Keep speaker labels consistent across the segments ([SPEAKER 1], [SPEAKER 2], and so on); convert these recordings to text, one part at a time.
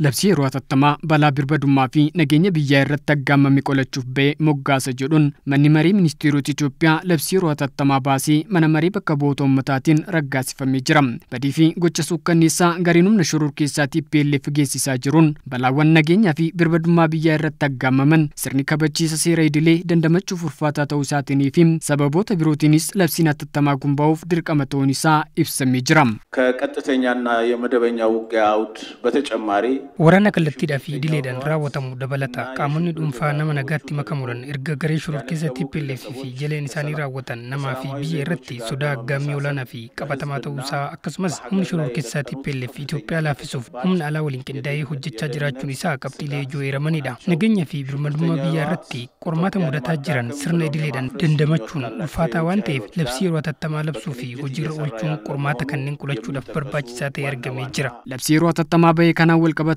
[SPEAKER 1] Labsii yeroo hatattamaa balaa birbadummaa fi nageenya biyyaa irratti aggaamame miqolachuuf ba'e moggaasa jedhuun manni marii ministeerota Itoophiyaa labsii yeroo hatattamaa baasee mana marii bakka bu'oota uummataatiin raggaasifamee jira. Badii fi gocha suukkanneessaa gariin humna shoror keessaatii PLF geessisaa jiruun balaawwan nageenyaa fi birbadummaa biyyaa irratti aggaamaman sirni kabachiisa seera idilee dandamachuuf ulfaataa ta'uu isaatiinii fi sababoota birootiinis labsiin hatattamaa
[SPEAKER 2] gumbaa'uuf dirqama ta'uun isaa ibsamee jira.
[SPEAKER 1] ከቀጥተኛና የመደበኛ ውጊያ አውድ በተጨማሪ
[SPEAKER 2] Waraana kallattiidhaa fi idileedhaan raawwatamu dabalata qaamonni dhuunfaa nama nagaatti makamuudhaan erga garee shurur keessatti PLF fi jaleen isaanii raawwatan namaafi fi biyya irratti sodaa gammii olaanaa fi qabatamaa ta'uusaa akkasumas humni shurur keessaati PLF Itoophiyaa laaffisuuf humna alaa waliin qindaa'ee hojjechaa jiraachuun isaa qabxiilee ijoo eeramanidha. Nageenya fi birmadummaa biyyaa irratti qormaata mudataa jiran sirna idileedhaan dandamachuun ulfaataa waan ta'eef labsii yeroo hatattamaa labsuu fi oolchuun qormaata kanneen qulachuudhaaf barbaachisaa argamee jira.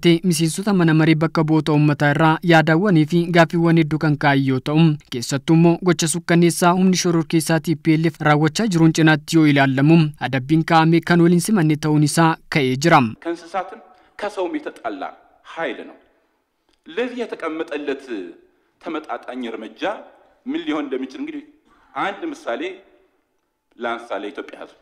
[SPEAKER 1] qabatee miseensota mana marii bakka bu'oota uummataa irraa yaadaawwanii fi gaaffiiwwan hedduu kan kaa'e yoo ta'u keessattuu immoo gocha sukkanneessaa humni shoror keessaa TPLF raawwachaa jiruun cinaatti yoo ilaalamu adabbiin kaa'amee kan waliin simanne ta'uun isaa ka'ee jira።
[SPEAKER 2] ከእንስሳትም ከሰውም የተጣላ ኃይል ነው። ለዚህ የተቀመጠለት ተመጣጣኝ እርምጃ ምን ሊሆን እንደሚችል እንግዲህ አንድ ምሳሌ ላንሳ ለኢትዮጵያ ሕዝብ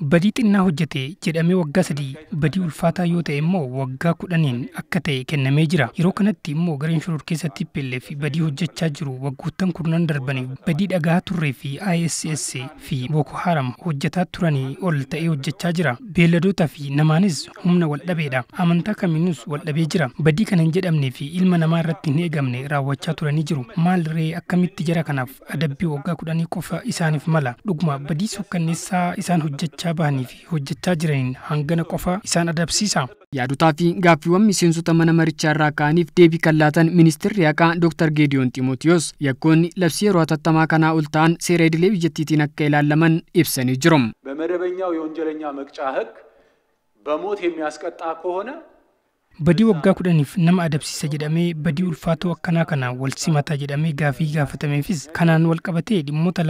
[SPEAKER 2] Badii xinnaa hojjete jedhamee waggaa sadii badii ulfaataa yoo ta'e immoo waggaa kudhaniin akka ta'e kennamee jira. Yeroo kanatti immoo gareen shuruur keessatti PLF badii hojjechaa jiru waggoottan kurnan darbaniif badii dhagaa turree fi ISS fi Boko Haram hojjetaa turanii ol ta'ee hojjechaa jira. Beelladootaa fi namaanis humna waldhabeedha. Amantaa kamiinuus wal dhabee jira. Badii kana hin jedhamnee fi ilma namaa irratti hin eegamne raawwachaa turanii jiru. Maal ree akkamitti jara kanaaf adabbii waggaa kudhanii qofa isaaniif mala. Dhuguma badii sokkanneessaa isaan gochaa bahanii fi hojjechaa jiraniin hangana qofa isaan adabsiisa. Yaadotaa
[SPEAKER 1] fi gaaffiiwwan miseensota mana marichaa irraa ka'aniif deebii kan laatan ministeerri haqaa Dr. Geediyoon Ximootiyoos yakkoonni labsii yeroo hatattamaa kanaa ol ta'an seera idilee biyyattiitiin akka ilaallaman ibsanii jiru. በመደበኛው የወንጀለኛ መቅጫ ህግ በሞት የሚያስቀጣ ከሆነ
[SPEAKER 2] badii waggaa kudhaniif nama adabsiisa jedhamee badii ulfaatoo akkanaa kana wal simataa jedhamee gaafii gaafatameefis kanaan wal dhimmoota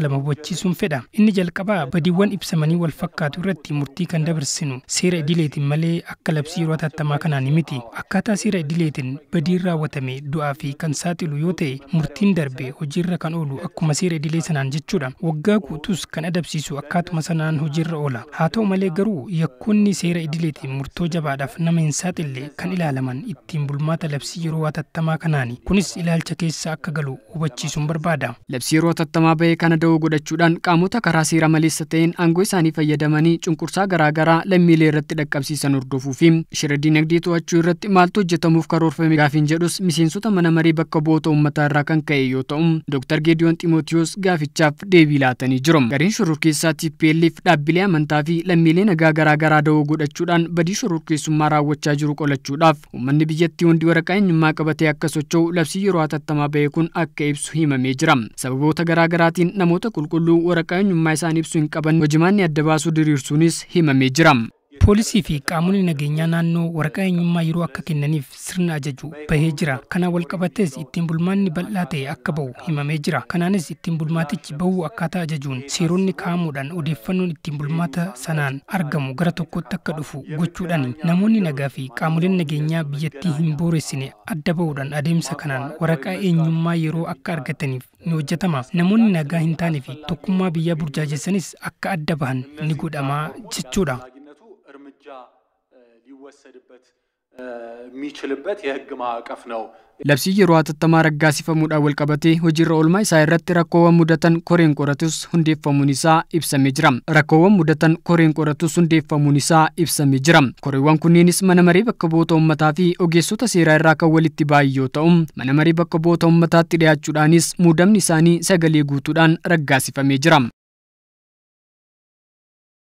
[SPEAKER 2] lama hubachiisuun fedha inni jalqabaa badiiwwan ibsamanii wal fakkaatu irratti murtii kan dabarsinu seera idileetiin malee akka labsii yeroo tattamaa kanaan miti akkaataa seera idileetiin badiin raawwatame du'aa fi kan saaxilu yoo ta'e murtiin darbe hojiirra kan oolu akkuma seera idilee sanaan jechuudha waggaa guutuus kan adabsiisu akkaatuma sanaan hojiirra oola haa ta'u malee garuu yakkoonni seera idileetiin murtoo hin kan ilaalaman ittiin bulmaata labsii yeroo hatattamaa kanaani kunis ilaalcha keessa akka galu hubachiisuun barbaada.
[SPEAKER 1] Labsii yeroo hatattamaa bahee kana da'oo godhachuudhaan qaamota karaa seera maleessa ta'een aangoo isaanii fayyadamanii cunqursaa garaagaraa lammiilee irratti dhaqqabsiisan hordofuu fi shira dinagdee to'achuu irratti maaltu hojjetamuuf karoorfame gaafin jedhus miseensota mana marii bakka boota uummataa irraa kan ka'e yoo ta'u Dr. Geediyoon Ximootiyoos gaafichaaf deebii laatanii jiru. Gariin shurur keessaa TPLF dhaabbilee amantaa fi lammiilee nagaa garaagaraa da'oo godhachuudhaan badii shurur raawwachaa jiru qolachuudhaaf uummanni biyyattii hundi waraqaa eenyummaa qabatee akka socho'u labsii yeroo hatattamaa ba'e kun akka ibsu himamee jira. Sababoota garaagaraatiin namoota qulqulluu waraqaa eenyummaa isaan ibsu hin qaban hojimaanni adda baasuu diriirsuunis himamee jira.
[SPEAKER 2] Poolisii fi qaamonni nageenyaa naannoo waraqaa eenyummaa yeroo akka kennaniif sirna ajaju bahee jira. Kana walqabatees ittiin bulmaanni bal'aa ta'e akka ba'u himamee jira. Kanaanis ittiin bulmaatichi bahu akkaataa ajajuun seeronni kaa'amuudhaan odeeffannoon ittiin bulmaata sanaan argamu gara tokkotti akka dhufu gochuudhaan namoonni nagaa fi qaamoleen nageenyaa biyyattii hin booressine adda bahuudhaan adeemsa kanaan waraqaa eenyummaa yeroo akka argataniif ni hojjetama. Namoonni nagaa hin taane fi tokkummaa biyyaa burjaajessanis akka adda bahan ni jechuudha.
[SPEAKER 1] Labsii yeroo hatattamaa raggaasifamuudhaan wal qabatee hojiirra oolmaa isaa irratti rakkoowwan mudatan koreen qoratus hundeeffamuun isaa ibsamee jira. Rakkoowwan mudatan koreen qoratus hundeeffamuun isaa ibsamee jira. Koreewwan kunneenis mana maree bakka boota ummataa fi ogeessota seeraa irraa kan walitti baay'ee yoo ta'u, mana maree bakka boota ummataatti dhiyaachuudhaanis muudamni isaanii sagalee guutuudhaan raggaasifamee jira.